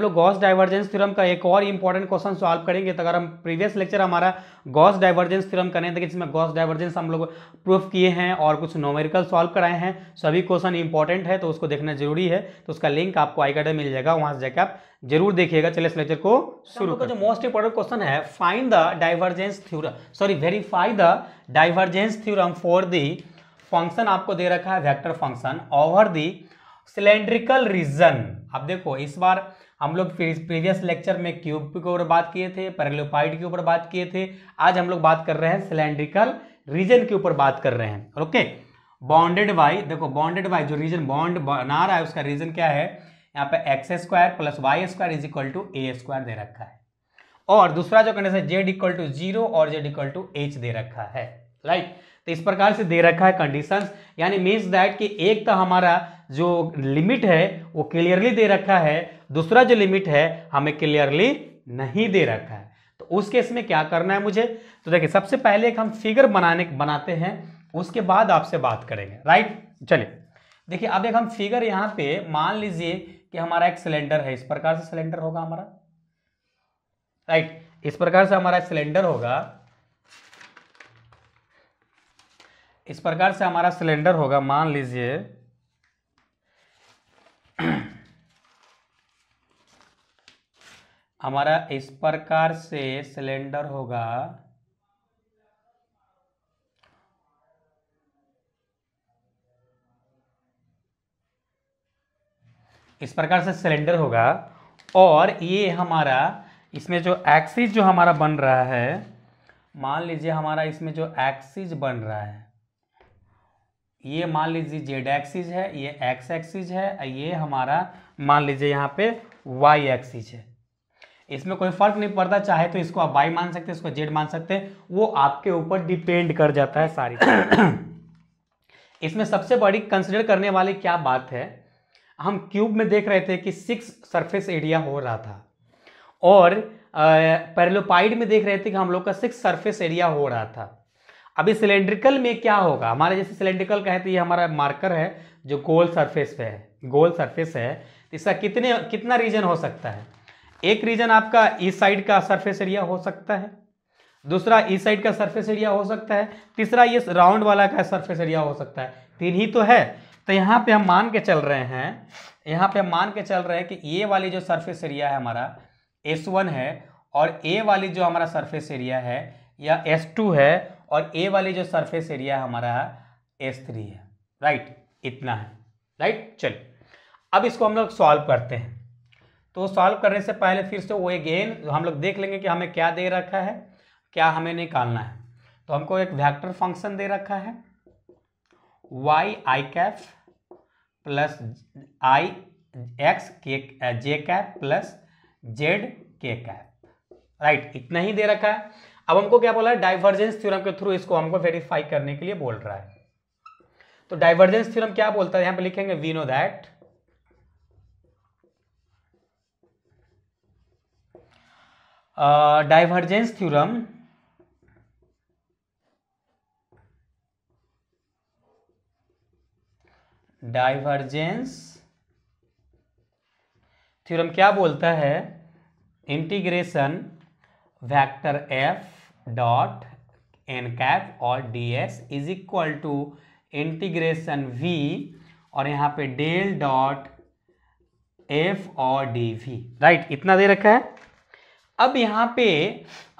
हम लोग Gauss divergence theorem का एक और इंपॉर्टेंट क्वेश्चन सॉल्व करेंगे तो अगर हम प्रीवियस लेक्चर हमारा गॉस डाइवर्जेंस थ्योरम करें तो जिसमें गॉस डाइवर्जेंस हम लोग प्रूफ किए हैं और कुछ नोमेरिकल सॉल्व कराए हैं सभी क्वेश्चन इंपॉर्टेंट है तो उसको देखना जरूरी है तो उसका लिंक आपको आई कार्ड मिल जाएगा वहां से जाकर आप जरूर देखिएगा चलिए इस लेक्चर को शुरू का जो मोस्ट इंपॉर्टेंट क्वेश्चन है find the divergence theorem sorry verify the divergence theorem for the function आपको दे रखा है vector function over the cylindrical region अब देखो इस बार हम लोग प्रीवियस लेक्चर में क्यूब के ऊपर बात किए थे पैरेलोपाइड के ऊपर बात किए थे आज हम लोग बात कर रहे हैं सिलेंड्रिकल रीजन के ऊपर बात कर रहे हैं ओके बॉन्डेड बाई देखो बॉन्डेड बाई जो रीजन बॉन्ड बना रहा है उसका रीजन क्या है यहाँ पे x square plus Y square is equal to A square दे रखा है और दूसरा जो condition z equal to zero और जेड इक्वल टू एच दे रखा है राइट तो इस प्रकार से दे रखा है कंडीशंस यानी मीन्स दैट कि एक तो हमारा जो लिमिट है वो क्लियरली दे रखा है दूसरा जो लिमिट है हमें क्लियरली नहीं दे रखा है तो उस केस में क्या करना है मुझे तो देखिए सबसे पहले एक हम फिगर बनाने बनाते हैं उसके बाद आपसे बात करेंगे राइट चलिए देखिए अब एक हम फिगर यहाँ पे मान लीजिए कि हमारा एक सिलेंडर है इस प्रकार से सिलेंडर होगा हमारा राइट इस प्रकार से हमारा सिलेंडर होगा इस प्रकार से हमारा सिलेंडर होगा मान लीजिए हमारा इस प्रकार से सिलेंडर होगा इस प्रकार से सिलेंडर होगा और ये हमारा इसमें जो एक्सिस जो हमारा बन रहा है मान लीजिए हमारा इसमें जो एक्सिस बन रहा है ये मान लीजिए जेड एक्सिस है ये एक्स एक्सिस है ये हमारा मान लीजिए यहाँ पे वाई एक्सिस है इसमें कोई फर्क नहीं पड़ता चाहे तो इसको आप वाई मान सकते हैं इसको जेड मान सकते हैं वो आपके ऊपर डिपेंड कर जाता है सारी इसमें सबसे बड़ी कंसिडर करने वाली क्या बात है हम क्यूब में देख रहे थे कि सिक्स सरफेस एरिया हो रहा था और पेरेलोपाइड में देख रहे थे कि हम लोग का सिक्स सरफेस एरिया हो रहा था अभी सिलेंड्रिकल में क्या होगा हमारे जैसे सिलेंड्रिकल का है तो ये हमारा मार्कर है जो गोल सरफेस पे है गोल सरफेस है तो इसका कितने कितना रीजन हो सकता है एक रीजन आपका इस साइड का सरफेस एरिया हो सकता है दूसरा इस साइड का सरफेस एरिया हो सकता है तीसरा ये राउंड वाला का सरफेस एरिया हो सकता है तीन ही तो है तो यहाँ पे हम मान के चल रहे हैं यहाँ पे हम मान के चल रहे हैं कि ये वाली जो सरफेस एरिया है हमारा एस वन है और ए वाली जो हमारा सरफेस एरिया है या एस टू है और ए वाली जो सरफेस एरिया है हमारा एस थ्री है राइट इतना है राइट चल अब इसको हम लोग सॉल्व करते हैं तो सॉल्व करने से पहले फिर से वो अगेन हम लोग देख लेंगे कि हमें क्या दे रखा है क्या हमें निकालना है तो हमको एक वेक्टर फंक्शन दे रखा है y I cap plus i x के j cap plus z k cap right इतना ही दे रखा है अब हमको क्या बोला है डाइवर्जेंस थ्योरम के थ्रू इसको हमको वेरीफाई करने के लिए बोल रहा है तो डाइवर्जेंस थ्योरम क्या बोलता है यहां पे लिखेंगे we know that divergence theorem divergence theorem क्या बोलता है integration vector F dot N cap और D s is equal to integration v और यहाँ पे डेल डॉट एफ और डी वी राइट इतना दे रखा है अब यहाँ पे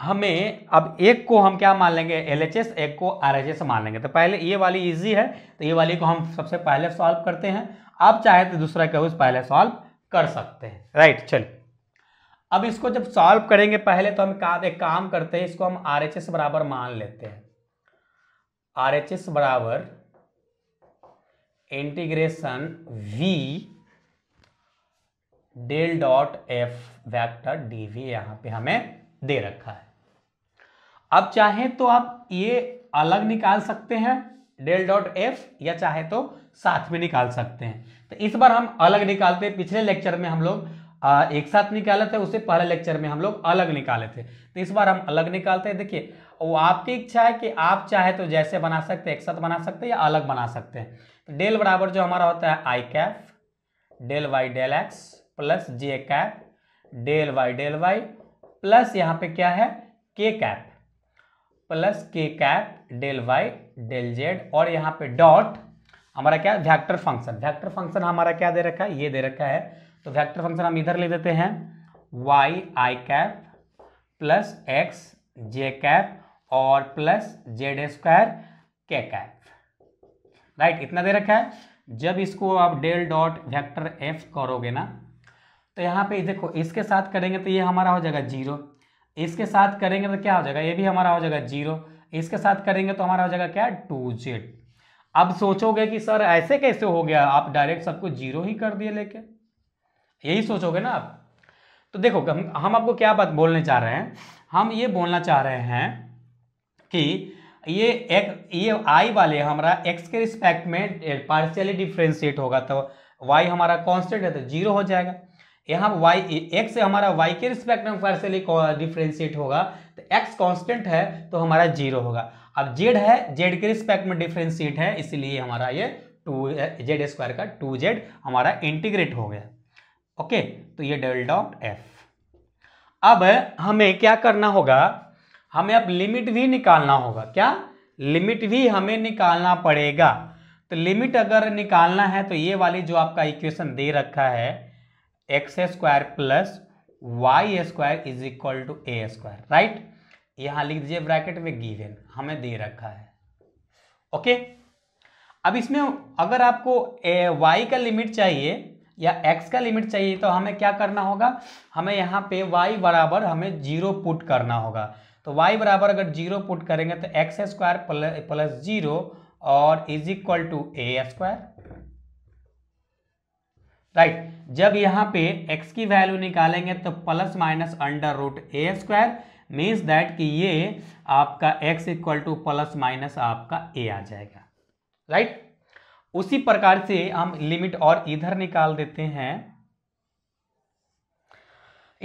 हमें अब एक को हम क्या मान लेंगे एल एच एस एक को आर एच एस मान लेंगे तो पहले ये वाली इजी है तो ये वाली को हम सबसे पहले सॉल्व करते हैं आप चाहे तो दूसरा क्या पहले सॉल्व कर सकते हैं राइट चलिए अब इसको जब सॉल्व करेंगे पहले तो हम का, एक काम करते हैं इसको हम आर एच एस बराबर मान लेते हैं आर एच एस बराबर integration v del dot F vector d v यहाँ पे हमें दे रखा है अब चाहे तो आप ये अलग निकाल सकते हैं डेल डॉट एफ या चाहे तो साथ में निकाल सकते हैं तो इस बार हम अलग निकालते हैं पिछले लेक्चर में हम लोग एक साथ निकाले थे उसे पहले लेक्चर में हम लोग अलग निकाले थे तो इस बार हम अलग निकालते हैं देखिए वो आपकी इच्छा है कि आप चाहे तो जैसे बना सकते हैं एक साथ बना सकते हैं या अलग बना सकते हैं तो डेल बराबर जो हमारा होता है i cap del Y del x plus j cap del Y del Y plus यहाँ पे क्या है k cap plus k cap del Y del z और यहाँ पे डॉट हमारा क्या है फंक्शन वेक्टर फंक्शन हमारा क्या दे रखा है ये दे रखा है तो वेक्टर फंक्शन हम इधर ले देते हैं वाई आई कैप प्लस एक्स जे कैप और प्लस जेड स्क्वायर के कैप राइट इतना दे रखा है जब इसको आप डेल डॉट वेक्टर एफ करोगे ना तो यहाँ पे देखो इसके साथ करेंगे तो ये हमारा हो जाएगा जीरो इसके साथ करेंगे तो क्या हो जाएगा ये भी हमारा हो जाएगा जीरो इसके साथ करेंगे तो हमारा हो जाएगा क्या टू जेड अब सोचोगे कि सर ऐसे कैसे हो गया आप डायरेक्ट सबको जीरो ही कर दिए लेके यही सोचोगे ना आप तो देखो हम आपको क्या बात बोलने चाह रहे हैं हम ये बोलना चाह रहे हैं कि ये एक ये आई वाले हमारा एक्स के रिस्पेक्ट में पार्शियली डिफ्रेंशिएट होगा तो वाई हमारा कांस्टेंट है तो जीरो हो जाएगा यहाँ वाई एक्स हमारा वाई के रिस्पेक्ट में पार्शियली डिफ्रेंशिएट होगा तो एक्स कांस्टेंट है तो हमारा जीरो होगा अब जेड है जेड के रिस्पेक्ट में डिफ्रेंशिएट है इसीलिए हमारा ये टू जेड स्क्वायर का टू जेड हमारा इंटीग्रेट हो गया ओके तो ये डेल डॉट एफ अब हमें क्या करना होगा हमें अब लिमिट भी निकालना होगा क्या लिमिट भी हमें निकालना पड़ेगा तो लिमिट अगर निकालना है तो ये वाली जो आपका इक्वेशन दे रखा है x square plus Y square is equal to A square right यहां लिख दीजिए ब्रैकेट में गिवन हमें दे रखा है ओके अब इसमें अगर आपको ए वाई का लिमिट चाहिए या x का लिमिट चाहिए तो हमें क्या करना होगा हमें यहाँ पे y बराबर हमें जीरो पुट करना होगा तो y बराबर अगर जीरो पुट करेंगे तो एक्स स्क्वायर प्लस जीरो और is equal to A square right जब यहाँ पे x की वैल्यू निकालेंगे तो plus minus under root A square means that कि ये आपका x equal to plus minus आपका a आ जाएगा राइट right? उसी प्रकार से हम लिमिट और इधर निकाल देते हैं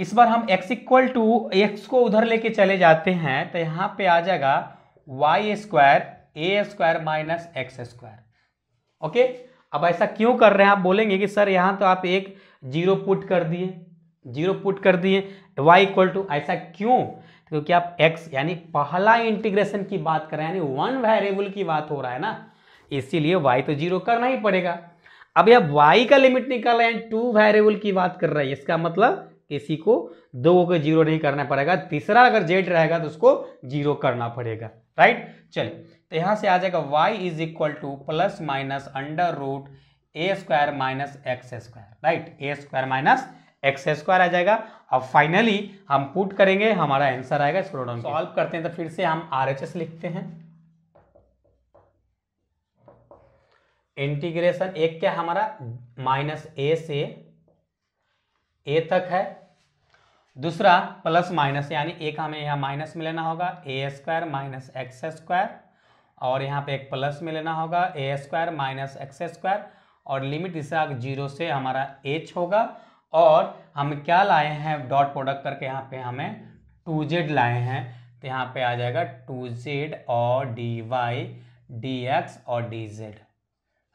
इस बार हम x इक्वल टू एक्स को उधर लेके चले जाते हैं तो यहां पे आ जाएगा y square a square minus x square okay अब ऐसा क्यों कर रहे हैं आप बोलेंगे कि सर यहां तो आप एक जीरो पुट कर दिए जीरो पुट कर दिए y इक्वल टू ऐसा क्यों तो क्योंकि आप x यानी पहला इंटीग्रेशन की बात कर रहे हैं यानी वन वेरिएबल की बात हो रहा है ना इसीलिए वाई तो जीरो करना ही पड़ेगा अब यह वाई का लिमिट निकाल रहे हैं टू वेरिएबल की बात कर रहे हैं इसका मतलब किसी को दो को जीरो नहीं करना पड़ेगा तीसरा अगर जेड रहेगा तो उसको जीरो करना पड़ेगा राइट चलिए तो यहां से आ जाएगा y is equal to plus minus under root A square minus x square right a square minus x square आ जाएगा अब फाइनली हम पुट करेंगे हमारा आंसर आएगा सॉल्व करते हैं तो फिर से हम आर लिखते हैं इंटीग्रेशन एक क्या हमारा माइनस ए से ए तक है दूसरा प्लस माइनस यानी एक हमें यहाँ माइनस में लेना होगा a square minus x square और यहाँ पे एक प्लस में लेना होगा a square minus x square और लिमिट इस जीरो से हमारा एच होगा और हम क्या लाए हैं डॉट प्रोडक्ट करके यहाँ पे हमें टू जेड लाए हैं तो यहाँ पे आ जाएगा टू जेड और डी वाई डी एक्स और डी जेड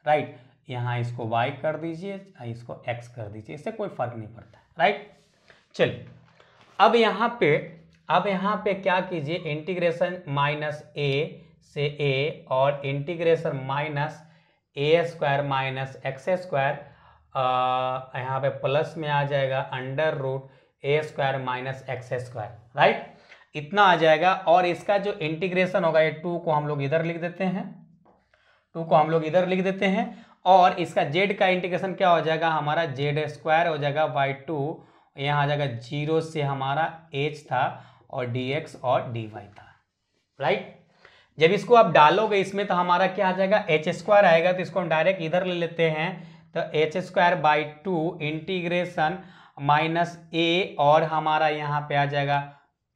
राइट यहाँ इसको y कर दीजिए इसको x कर दीजिए इससे कोई फर्क नहीं पड़ता राइट चलिए अब यहाँ पे अब यहाँ पे क्या कीजिए इंटीग्रेशन माइनस ए से ए और इंटीग्रेशन माइनस ए स्क्वायर माइनस एक्स स्क्वायर यहाँ पे प्लस में आ जाएगा अंडर रूट ए square minus x square right इतना आ जाएगा और इसका जो इंटीग्रेशन होगा ये टू को हम लोग इधर लिख देते हैं टू को हम लोग इधर लिख देते हैं और इसका जेड का इंटीग्रेशन क्या हो जाएगा हमारा जेड स्क्वायर हो जाएगा वाई टू यहाँ आ जाएगा जीरो से हमारा एच था और डी एक्स और डी वाई था राइट जब इसको आप डालोगे इसमें तो हमारा क्या आ जाएगा एच स्क्वायर आएगा तो इसको हम डायरेक्ट इधर ले लेते हैं तो h square by two integration minus a और हमारा यहाँ पे आ जाएगा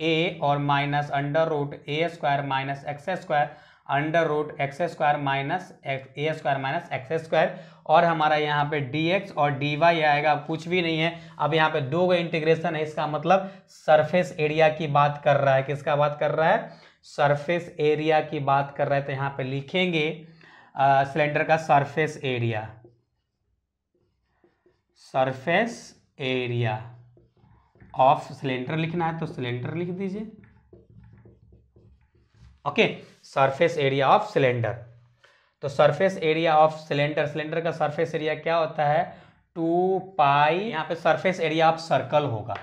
ए और माइनस अंडर रूट ए square minus x square under root x square minus ए स्क्वायर माइनस एक्स स्क्वायर और हमारा यहाँ पे डी एक्स और डी वाई आएगा कुछ भी नहीं है अब यहाँ पे दो का इंटीग्रेशन है इसका मतलब सरफेस एरिया की बात कर रहा है किसका बात कर रहा है सरफेस एरिया की बात कर रहा है तो यहाँ पे लिखेंगे सिलेंडर का surface area surface area of cylinder लिखना है तो सिलेंडर लिख दीजिए okay surface area of cylinder तो surface area of cylinder cylinder का सरफेस एरिया क्या होता है टू पाई यहाँ पे सरफेस एरिया ऑफ सर्कल होगा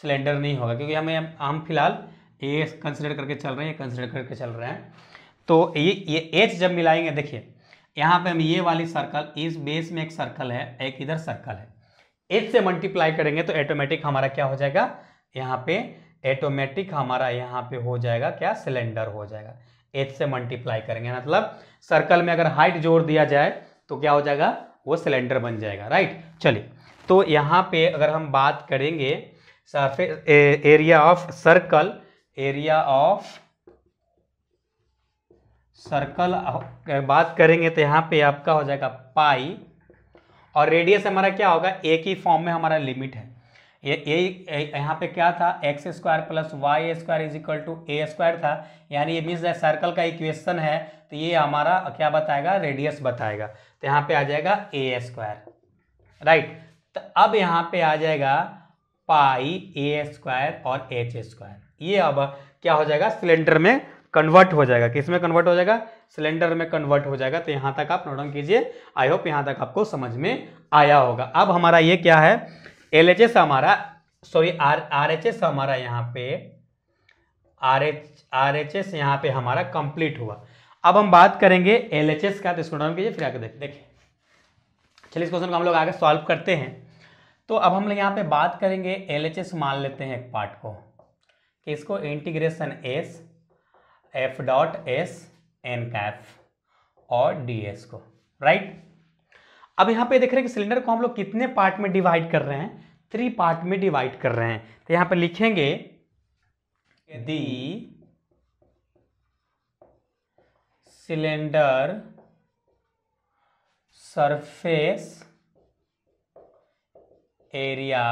सिलेंडर नहीं होगा क्योंकि हमें हम फिलहाल ए कंसिडर करके चल रहे हैं कंसिडर करके चल रहे हैं तो ये ये एच जब मिलाएंगे देखिए यहाँ पे हम ये वाली सर्कल इस बेस में एक सर्कल है एक इधर सर्कल है एच से मल्टीप्लाई करेंगे तो ऑटोमेटिक हमारा क्या हो जाएगा यहाँ पे ऑटोमेटिक हमारा यहाँ पे हो जाएगा क्या सिलेंडर हो जाएगा एच से मल्टीप्लाई करेंगे मतलब सर्कल में अगर हाइट जोड़ दिया जाए तो क्या हो जाएगा वो सिलेंडर बन जाएगा राइट चलिए तो यहाँ पे अगर हम बात करेंगे surface area of circle area of circle बात करेंगे तो यहाँ पे आपका हो जाएगा पाई और रेडियस हमारा क्या होगा एक ही फॉर्म में हमारा लिमिट है ये यहाँ पे क्या था x square plus Y square is equal to A square था यानी ये मीन सर्कल का इक्वेशन है तो ये हमारा क्या बताएगा रेडियस बताएगा तो यहाँ पे आ जाएगा ए स्क्वायर राइट तो अब यहाँ पे आ जाएगा पाई ए स्क्वायर और एच स्क्वायर ये अब क्या हो जाएगा सिलेंडर में कन्वर्ट हो जाएगा किस में कन्वर्ट हो जाएगा सिलेंडर में कन्वर्ट हो जाएगा तो यहाँ तक आप नोट कीजिए आई होप यहाँ तक आपको समझ में आया होगा अब हमारा ये क्या है एल हमारा सॉरी आर आर हमारा यहाँ पे R H R H S यहाँ पे हमारा कंप्लीट हुआ अब हम बात करेंगे एल एच एस का तो इसको डाउन कीजिए फिर आगे देख देखिए चलिए इस क्वेश्चन को हम लोग आगे सॉल्व करते हैं तो अब हम लोग यहाँ पे बात करेंगे एल एच एस मान लेते हैं एक पार्ट को कि इसको integration S F dot S n cap और डी एस को राइट अब यहाँ पे देख रहे हैं कि सिलेंडर को हम लोग कितने पार्ट में डिवाइड कर रहे हैं थ्री पार्ट में डिवाइड कर रहे हैं तो यहाँ पे लिखेंगे यदि cylinder surface area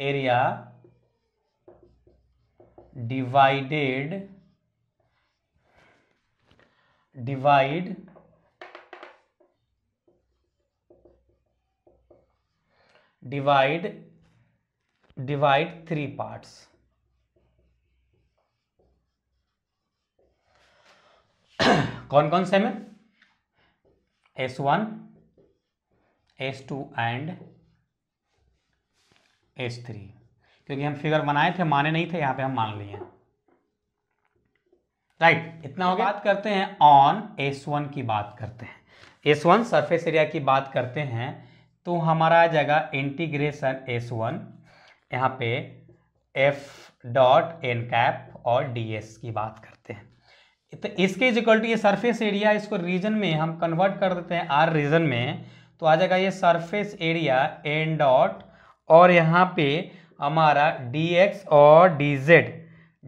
area divided divide divide divide three parts कौन कौन से में S one S two and S three क्योंकि हम फिगर बनाए थे माने नहीं थे यहां पे हम मान लिए राइट इतना हो गया बात करते हैं ऑन एस वन की बात करते हैं एस वन सरफेस एरिया की बात करते हैं तो हमारा आ जाएगा इंटीग्रेशन एस वन यहाँ पे एफ डॉट एन कैप और डी एस की बात करते हैं तो इसके इजिकल टू ये सरफेस एरिया इसको रीजन में हम कन्वर्ट कर देते हैं आर रीजन में तो आ जाएगा ये सरफेस एरिया एन डॉट और यहाँ पे हमारा डी एक्स और डी जेड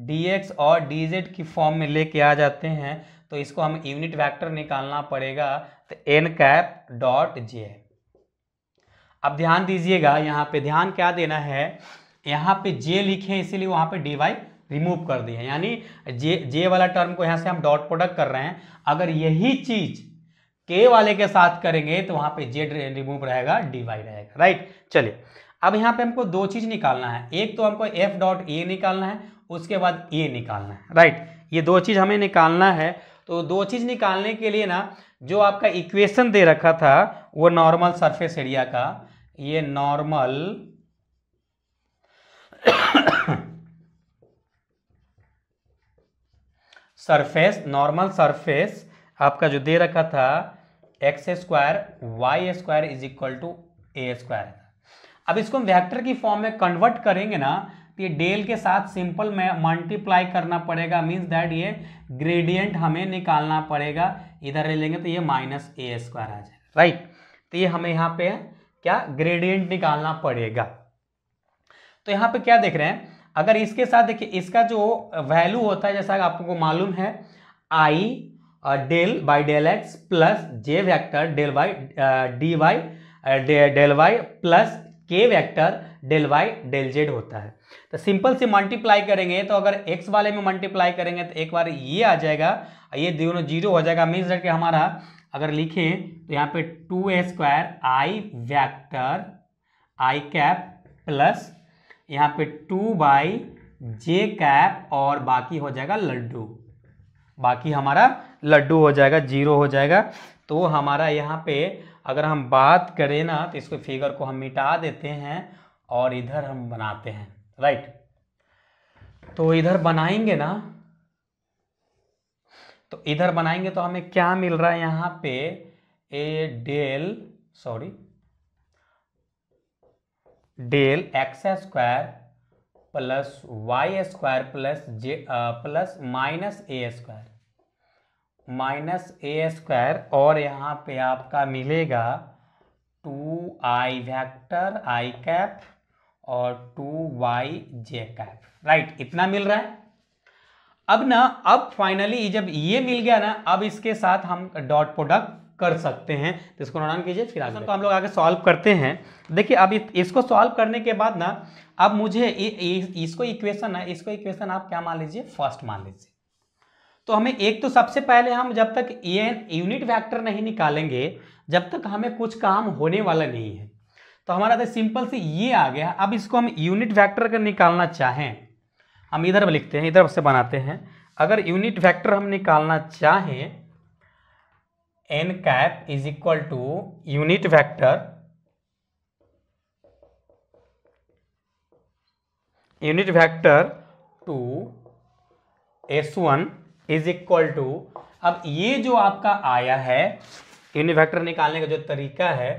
डी एक्स और डी जेड की फॉर्म में लेके आ जाते हैं तो इसको हम यूनिट वेक्टर निकालना पड़ेगा तो एन कैप डॉट जे अब ध्यान दीजिएगा यहाँ पे ध्यान क्या देना है यहाँ पे जे लिखे हैं इसीलिए वहाँ पे डी वाई रिमूव कर दिए यानी जे जे वाला टर्म को यहाँ से हम डॉट प्रोडक्ट कर रहे हैं अगर यही चीज के वाले के साथ करेंगे तो वहाँ पे जेड रिमूव रहेगा डी वाई रहेगा राइट चलिए अब यहाँ पे हमको दो चीज निकालना है एक तो हमको एफ डॉट ए निकालना है उसके बाद ए निकालना है राइट ये दो चीज हमें निकालना है तो दो चीज निकालने के लिए ना जो आपका इक्वेशन दे रखा था वो नॉर्मल सरफेस एरिया का ये नॉर्मल सरफेस नॉर्मल सरफेस आपका जो दे रखा था x square Y square is equal to A square अब इसको हम वेक्टर की फॉर्म में कन्वर्ट करेंगे ना तो ये डेल के साथ सिंपल में मल्टीप्लाई करना पड़ेगा मीन्स दैट ये ग्रेडियंट हमें निकालना पड़ेगा इधर ले लेंगे तो ये माइनस ए स्क्वायर आ जाएगा राइट तो ये हमें यहाँ पे क्या ग्रेडियंट निकालना पड़ेगा तो यहां पे क्या देख रहे हैं अगर इसके साथ देखिए इसका जो वैल्यू होता है जैसा आपको मालूम है I del by del x plus J vector del Y D Y del Y plus K vector del Y del Z होता है तो सिंपल से मल्टीप्लाई करेंगे तो अगर एक्स वाले में मल्टीप्लाई करेंगे तो एक बार ये आ जाएगा ये दोनों जीरो हो जाएगा मीन्स डेट कि हमारा अगर लिखें तो यहाँ पे two A square I vector I cap plus यहाँ पे टू बाई जे कैप और बाकी हो जाएगा लड्डू बाकी हमारा लड्डू हो जाएगा जीरो हो जाएगा तो हमारा यहाँ पे अगर हम बात करें ना तो इसको फिगर को हम मिटा देते हैं और इधर हम बनाते हैं राइट तो इधर बनाएंगे ना तो इधर बनाएंगे तो हमें क्या मिल रहा है यहाँ पे A del sorry del X square plus Y square plus J plus minus A square minus A square और यहाँ पे आपका मिलेगा two I vector I cap और two Y J cap right इतना मिल रहा है अब ना अब फाइनली जब ये मिल गया ना अब इसके साथ हम डॉट प्रोडक्ट कर सकते हैं तो इसको नोट कीजिए फिर आगे तो हम लोग आगे सॉल्व करते हैं देखिए अब इसको सॉल्व करने के बाद ना अब मुझे इ, इ, इसको इक्वेशन ना इसको इक्वेशन आप क्या मान लीजिए फर्स्ट मान लीजिए तो हमें एक तो सबसे पहले हम जब तक ये यूनिट वैक्टर नहीं निकालेंगे जब तक हमें कुछ काम होने वाला नहीं है तो हमारा तो सिंपल से ये आ गया अब इसको हम यूनिट वैक्टर अगर निकालना चाहें हम इधर में लिखते हैं इधर से बनाते हैं अगर यूनिट वेक्टर हम निकालना चाहें N cap is equal to unit vector unit vector to S one is equal to अब ये जो आपका आया है यूनिट वेक्टर निकालने का जो तरीका है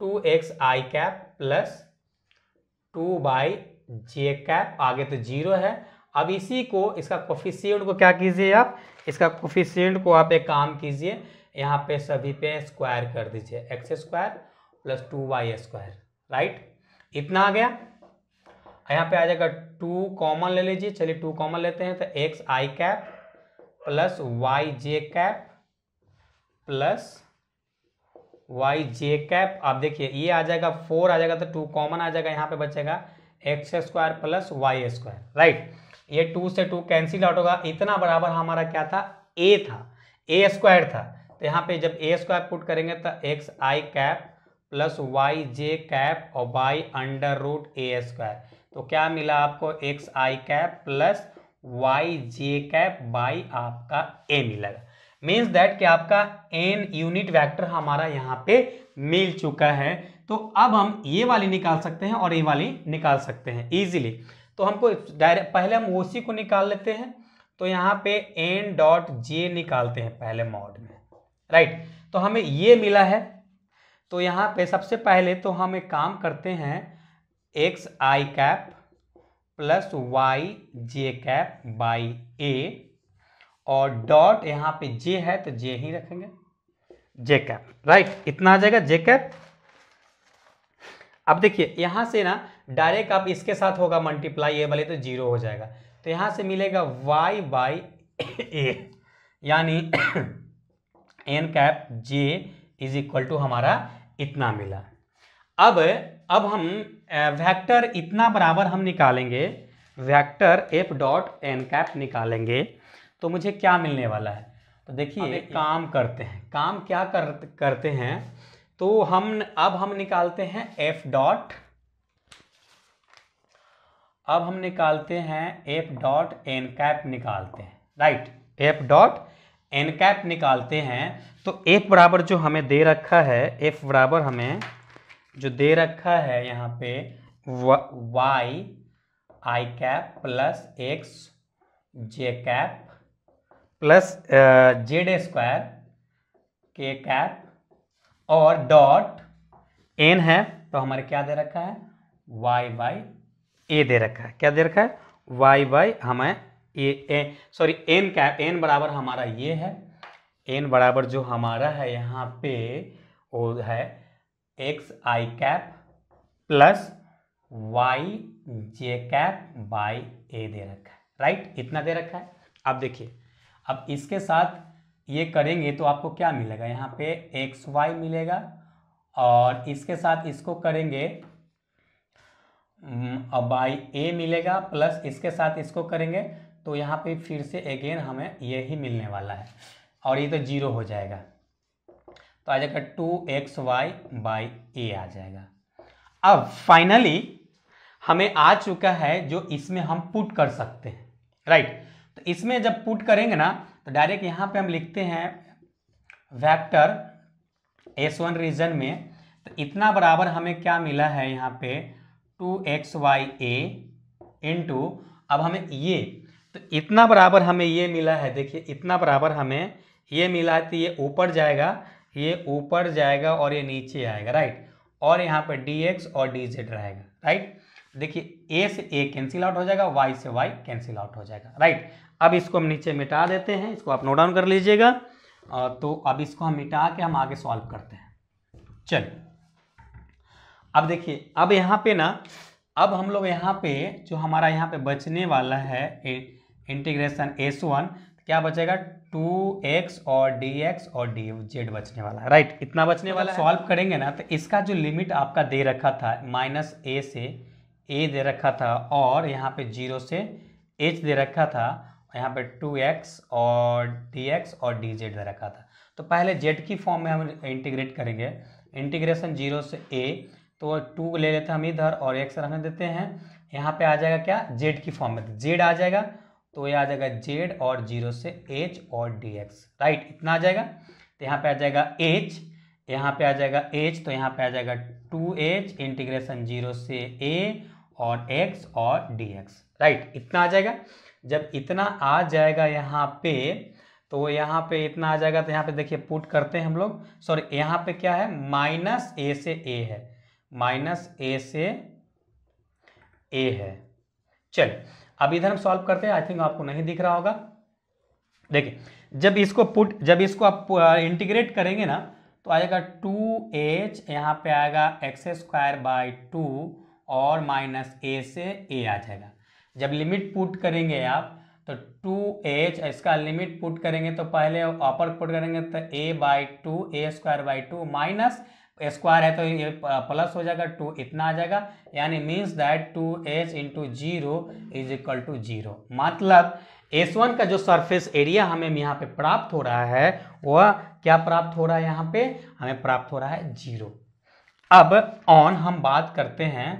two X I cap plus two by J cap आगे तो जीरो है अब इसी को इसका कोफिशियंट को क्या कीजिए आप इसका कोफिशियंट को आप एक काम कीजिए यहाँ पे सभी पे स्क्वायर कर दीजिए X square plus two Y square right इतना आ गया यहाँ पे आ जाएगा टू कॉमन ले लीजिए चलिए टू कॉमन लेते हैं तो X I cap plus Y J cap plus Y J cap आप देखिए ये आ जाएगा फोर आ जाएगा तो टू कॉमन आ जाएगा यहाँ पे बचेगा X square plus Y square right ये टू से टू कैंसिल आउट होगा इतना बराबर हमारा क्या था ए था ए स्क्वायर था तो यहाँ पे जब ए स्क्वायर पुट करेंगे तो X I cap plus Y J cap और वाई अंडर रूट ए स्क्वायर तो क्या मिला आपको X I cap plus Y J cap by आपका ए मिलेगा मीन्स दैट कि आपका एन यूनिट वैक्टर हमारा यहाँ पे मिल चुका है तो अब हम ये वाली निकाल सकते हैं और ये वाली निकाल सकते हैं ईजिली तो हमको डायरेक्ट पहले हम ओ को निकाल लेते हैं तो यहाँ पे एन डॉट जे निकालते हैं पहले मॉड में राइट तो हमें ये मिला है तो यहाँ पे सबसे पहले तो हम एक काम करते हैं X I cap plus Y J cap by A और डॉट यहाँ पे जे है तो जे ही रखेंगे जे कैप राइट इतना आ जाएगा जे कैप अब देखिए यहाँ से ना डायरेक्ट आप इसके साथ होगा मल्टीप्लाई ए वाले तो जीरो हो जाएगा तो यहाँ से मिलेगा वाई बाई ए यानी N cap J is equal to हमारा इतना मिला अब अब हम वेक्टर इतना बराबर हम निकालेंगे vector F dot N cap निकालेंगे तो मुझे क्या मिलने वाला है तो देखिए काम करते हैं काम क्या कर, करते हैं तो हम अब हम निकालते हैं एफ डॉट अब हम निकालते हैं एफ डॉट एन कैप निकालते हैं right F dot N cap निकालते हैं तो एफ बराबर जो हमें दे रखा है एफ बराबर हमें जो दे रखा है यहाँ पे वाई आई कैप प्लस एक्स जे कैप प्लस जेड स्क्वायर के कैप और डॉट एन है तो हमारे क्या दे रखा है वाई बाई ए दे रखा है क्या दे रखा है वाई बाई हमें ए ए सॉरी एन क्या एन बराबर हमारा ये है एन बराबर जो हमारा है यहाँ पे वो है X I cap plus Y J cap by A दे रखा है राइट इतना दे रखा है अब देखिए अब इसके साथ ये करेंगे तो आपको क्या मिलेगा यहाँ पे एक्स वाई मिलेगा और इसके साथ इसको करेंगे हम्म, बाई ए मिलेगा प्लस इसके साथ इसको करेंगे तो यहाँ पे फिर से अगेन हमें ये ही मिलने वाला है और ये तो जीरो हो जाएगा तो आ जाएगा two X Y by A आ जाएगा अब फाइनली हमें आ चुका है जो इसमें हम पुट कर सकते हैं राइट तो इसमें जब पुट करेंगे ना तो डायरेक्ट यहाँ पे हम लिखते हैं वेक्टर एस वन रीजन में तो इतना बराबर हमें क्या मिला है यहाँ पे two X Y A into अब हमें ये तो इतना बराबर हमें ये मिला है देखिए इतना बराबर हमें ये मिला है तो ये ऊपर जाएगा ये ऊपर जाएगा और ये नीचे आएगा राइट और यहाँ पे एक्स और जेड रहेगा राइट देखिए ए से ए कैंसिल आउट हो जाएगा वाई से वाई कैंसिल आउट हो जाएगा राइट अब इसको हम नीचे मिटा देते हैं इसको आप नोट डाउन कर लीजिएगा तो अब इसको हम मिटा के हम आगे सॉल्व करते हैं चलिए अब देखिए अब यहाँ पे ना अब हम लोग यहाँ पे जो हमारा यहाँ पे बचने वाला है इंटीग्रेशन एस वन क्या बचेगा टू एक्स और डी एक्स और डी जेड बचने वाला है राइट इतना बचने वाला मतलब सॉल्व करेंगे ना तो इसका जो लिमिट आपका दे रखा था माइनस ए से ए दे रखा था और यहाँ पे जीरो से एच दे रखा था यहाँ पे टू एक्स और डी एक्स और डी जेड रखा था तो पहले जेड की फॉर्म में हम इंटीग्रेट करेंगे इंटीग्रेशन जीरो से ए तो टू ले लेते हैं हम इधर और एक्स रखने देते हैं यहाँ पे आ जाएगा क्या जेड की फॉर्म में तो जेड आ जाएगा तो ये आ जाएगा जेड और जीरो से एच और डी एक्स राइट इतना आ जाएगा तो यहाँ पे आ जाएगा एच यहाँ पे आ जाएगा एच तो यहाँ पे आ जाएगा टू एच इंटीग्रेशन जीरो से ए और एक्स और डी एक्स राइट इतना आ जाएगा जब इतना आ जाएगा यहाँ पे तो यहाँ पे इतना आ जाएगा तो यहाँ पे देखिए पुट करते हैं हम लोग सॉरी यहाँ पे क्या है माइनस ए से ए है माइनस ए से ए है चल अब इधर हम सॉल्व करते हैं आई थिंक आपको नहीं दिख रहा होगा देखिए जब इसको पुट जब इसको आप इंटीग्रेट करेंगे ना तो आएगा टू एच यहाँ पे आएगा एक्स स्क्वायर बाई टू और माइनस ए से ए आ जाएगा जब लिमिट पुट करेंगे आप तो टू एच इसका लिमिट पुट करेंगे तो पहले अपर पुट करेंगे तो A by two A square by two minus square है तो ये प्लस हो जाएगा टू इतना आ जाएगा यानी means that two H into zero is equal to zero मतलब एस वन का जो सरफेस एरिया हमें यहाँ पे प्राप्त हो रहा है वह क्या प्राप्त हो रहा है यहाँ पे हमें प्राप्त हो रहा है जीरो अब ऑन हम बात करते हैं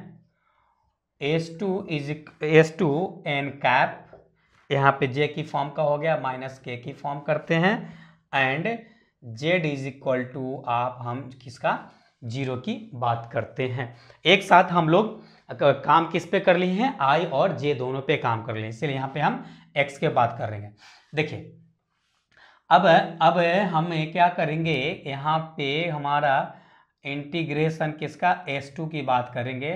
S two is S two N cap यहाँ पे जे की फॉर्म का हो गया माइनस के की फॉर्म करते हैं and Z is equal to आप हम किसका जीरो की बात करते हैं एक साथ हम लोग काम किस पे कर लिए हैं आई और जे दोनों पे काम कर लिए हैं इसलिए यहाँ पे हम एक्स के बात कर रहे हैं देखिए अब अब हम क्या करेंगे यहाँ पे हमारा इंटीग्रेशन किसका एस टू की बात करेंगे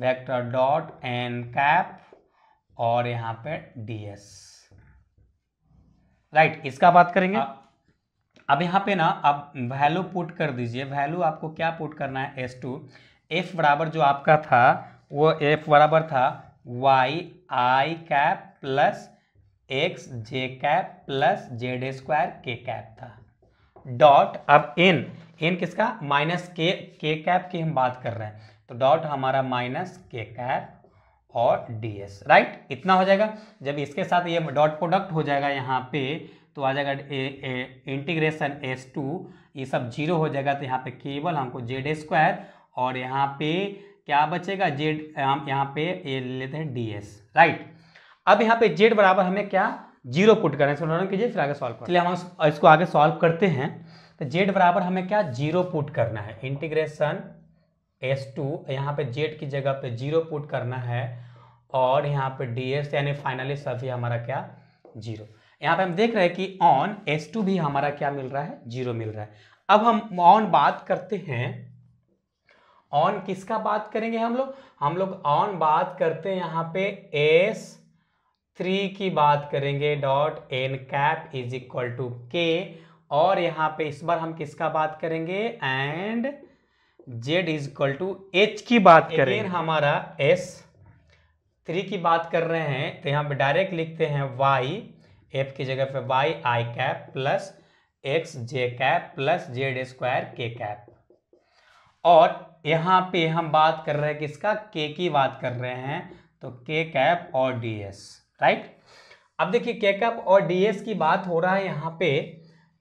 वेक्टर डॉट एन कैप और यहां पे डीएस राइट इसका बात करेंगे अब यहां पे ना अब वैल्यू पुट कर दीजिए वैल्यू आपको क्या पुट करना है एस टू एफ बराबर जो आपका था वो एफ बराबर था वाई आई कैप प्लस एक्स जे कैप प्लस जेड स्क्वायर के कैप था डॉट अब एन एन किसका माइनस के के कैप की हम बात कर रहे हैं तो डॉट हमारा माइनस के कैप और डी एस राइट इतना हो जाएगा जब इसके साथ ये डॉट प्रोडक्ट हो जाएगा यहाँ पे तो आ जाएगा A, A, integration S two ये सब जीरो हो जाएगा तो यहाँ पे केवल हमको जेड स्क्वायर और यहाँ पे क्या बचेगा जेड हम यहाँ पे ये लेते हैं डी एस राइट अब यहाँ पे जेड बराबर हमें क्या जीरो पुट करना है उदाहरण कीजिए फिर आगे सॉल्व करते हम इसको आगे सॉल्व करते हैं तो जेड बराबर हमें क्या जीरो पुट करना है इंटीग्रेशन एस टू यहाँ पे जेड की जगह पे जीरो पुट करना है और यहाँ पे डी एस यानी फाइनली सभी हमारा क्या जीरो यहाँ पे हम देख रहे हैं कि ऑन एस टू भी हमारा क्या मिल रहा है जीरो मिल रहा है अब हम ऑन बात करते हैं ऑन किसका बात करेंगे हम लोग हम लोग ऑन बात करते हैं यहाँ पे एस थ्री की बात करेंगे dot N cap is equal to K और यहाँ पे इस बार हम किसका बात करेंगे and Z is equal to H की बात करें हमारा एस थ्री की बात कर रहे हैं तो यहाँ पे डायरेक्ट लिखते हैं वाई एफ की जगह पे वाई आई कैप प्लस एक्स जे कैप प्लस जेड स्क्वायर के कैप और यहाँ पे हम बात कर रहे हैं किसका के की बात कर रहे हैं तो के कैप और डी एस राइट अब देखिए के कैप और डी एस की बात हो रहा है यहाँ पे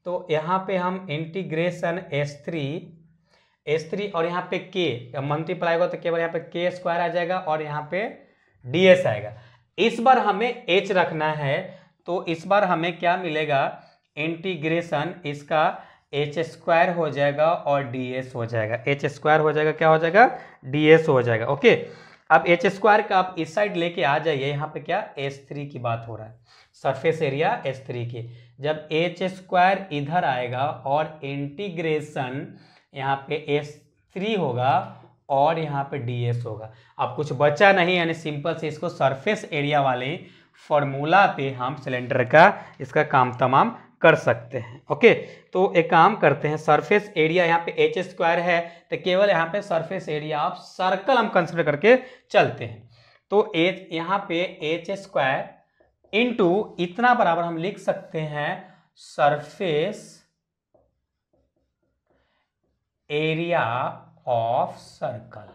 तो यहाँ पे हम integration S three S three और यहाँ पे के मल्टीप्लाई होगा तो केवल यहाँ पे के स्क्वायर आ जाएगा और यहाँ पे डी एस आएगा इस बार हमें एच रखना है तो इस बार हमें क्या मिलेगा इंटीग्रेशन इसका एच स्क्वायर हो जाएगा और डी एस हो जाएगा एच स्क्वायर हो जाएगा क्या हो जाएगा डी एस हो जाएगा ओके अब एच स्क्वायर का आप इस साइड लेके आ जाइए यहाँ पे क्या एस थ्री की बात हो रहा है सरफेस एरिया एस थ्री की जब एच स्क्वायर इधर आएगा और इंटीग्रेशन यहाँ पे एस थ्री होगा और यहाँ पे डी एस होगा अब कुछ बचा नहीं यानी सिंपल से इसको सरफेस एरिया वाले फॉर्मूला पे हम सिलेंडर का इसका काम तमाम कर सकते हैं ओके तो एक काम करते हैं सरफेस एरिया यहाँ पे एच स्क्वायर है तो केवल यहाँ पे सरफेस एरिया ऑफ सर्कल हम कंसिडर करके चलते हैं तो एच यहाँ पे एच स्क्वायर इंटू इतना बराबर हम लिख सकते हैं surface area of circle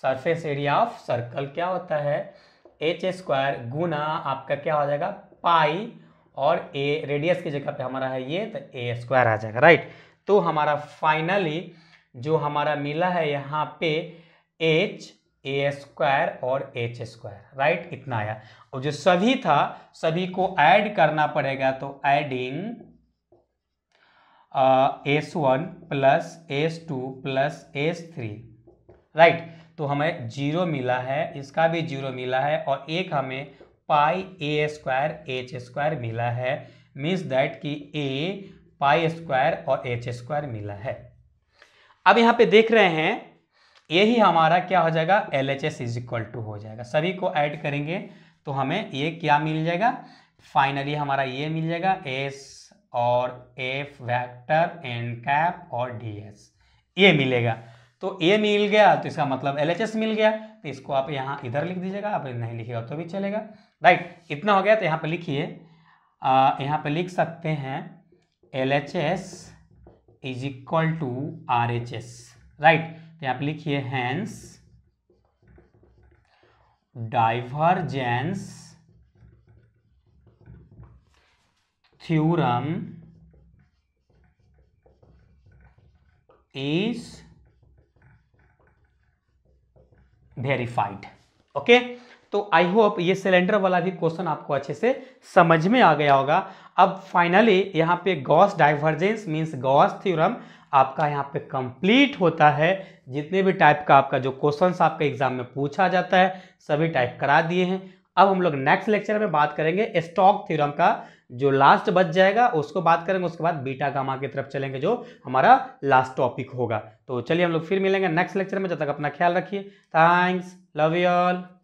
surface area of circle क्या होता है एच स्क्वायर गुना आपका क्या हो जाएगा पाई और ए रेडियस की जगह पे हमारा है ये तो ए स्क्वायर आ जाएगा राइट तो हमारा फाइनली जो हमारा मिला है यहाँ पे एच ए स्क्वायर और एच स्क्वायर राइट इतना आया और जो सभी था सभी को ऐड करना पड़ेगा तो adding S one plus S two plus S three right तो हमें जीरो मिला है इसका भी जीरो मिला है और एक हमें पाई ए स्क्वायर एच स्क्वायर मिला है मीन्स दैट कि ए पाई स्क्वायर और एच स्क्वायर मिला है अब यहाँ पे देख रहे हैं यही ही हमारा क्या हो जाएगा L H S is equal to हो जाएगा सभी को ऐड करेंगे तो हमें ये क्या मिल जाएगा फाइनली हमारा ये मिल जाएगा एस और एफ वेक्टर एन कैप और डी एस ये मिलेगा तो ए मिल गया तो इसका मतलब एल एच एस मिल गया तो इसको आप यहाँ इधर लिख दीजिएगा आप नहीं लिखिएगा तो भी चलेगा राइट इतना हो गया तो यहाँ पर लिखिए यहाँ पर लिख सकते हैं L H S is equal to R H S right तो यहाँ पर लिखिए hence divergence theorem is verified okay okay? तो आई होप ये सिलेंडर वाला भी क्वेश्चन आपको अच्छे से समझ में आ गया होगा अब फाइनली यहाँ पे Gauss divergence means Gauss theorem आपका यहाँ पे कंप्लीट होता है जितने भी टाइप का आपका जो क्वेश्चंस आपके एग्जाम में पूछा जाता है सभी टाइप करा दिए हैं अब हम लोग नेक्स्ट लेक्चर में बात करेंगे स्टॉक थ्योरम का जो लास्ट बच जाएगा उसको बात करेंगे उसके बाद बीटा गामा की तरफ चलेंगे जो हमारा लास्ट टॉपिक होगा तो चलिए हम लोग फिर मिलेंगे नेक्स्ट लेक्चर में जब तक अपना ख्याल रखिए थैंक्स लव यू ऑल